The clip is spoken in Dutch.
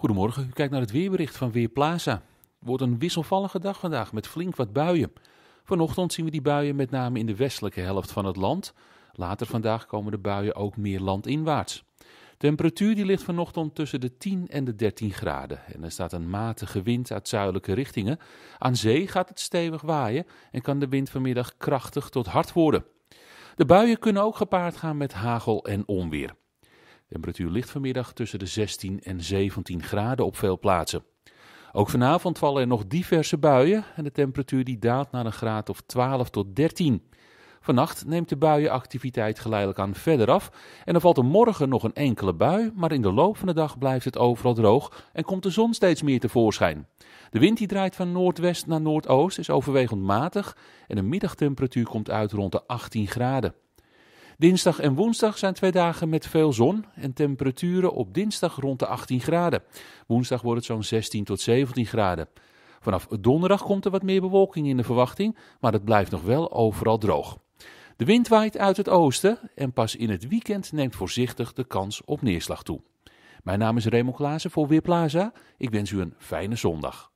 Goedemorgen, u kijkt naar het weerbericht van Weerplaza. Het wordt een wisselvallige dag vandaag met flink wat buien. Vanochtend zien we die buien met name in de westelijke helft van het land. Later vandaag komen de buien ook meer landinwaarts. Temperatuur die ligt vanochtend tussen de 10 en de 13 graden. En er staat een matige wind uit zuidelijke richtingen. Aan zee gaat het stevig waaien en kan de wind vanmiddag krachtig tot hard worden. De buien kunnen ook gepaard gaan met hagel en onweer. Temperatuur ligt vanmiddag tussen de 16 en 17 graden op veel plaatsen. Ook vanavond vallen er nog diverse buien en de temperatuur die daalt naar een graad of 12 tot 13. Vannacht neemt de buienactiviteit geleidelijk aan verder af en er valt er morgen nog een enkele bui, maar in de loop van de dag blijft het overal droog en komt de zon steeds meer tevoorschijn. De wind die draait van noordwest naar noordoost is overwegend matig en de middagtemperatuur komt uit rond de 18 graden. Dinsdag en woensdag zijn twee dagen met veel zon en temperaturen op dinsdag rond de 18 graden. Woensdag wordt het zo'n 16 tot 17 graden. Vanaf donderdag komt er wat meer bewolking in de verwachting, maar het blijft nog wel overal droog. De wind waait uit het oosten en pas in het weekend neemt voorzichtig de kans op neerslag toe. Mijn naam is Raymond Klaassen voor Weerplaza. Ik wens u een fijne zondag.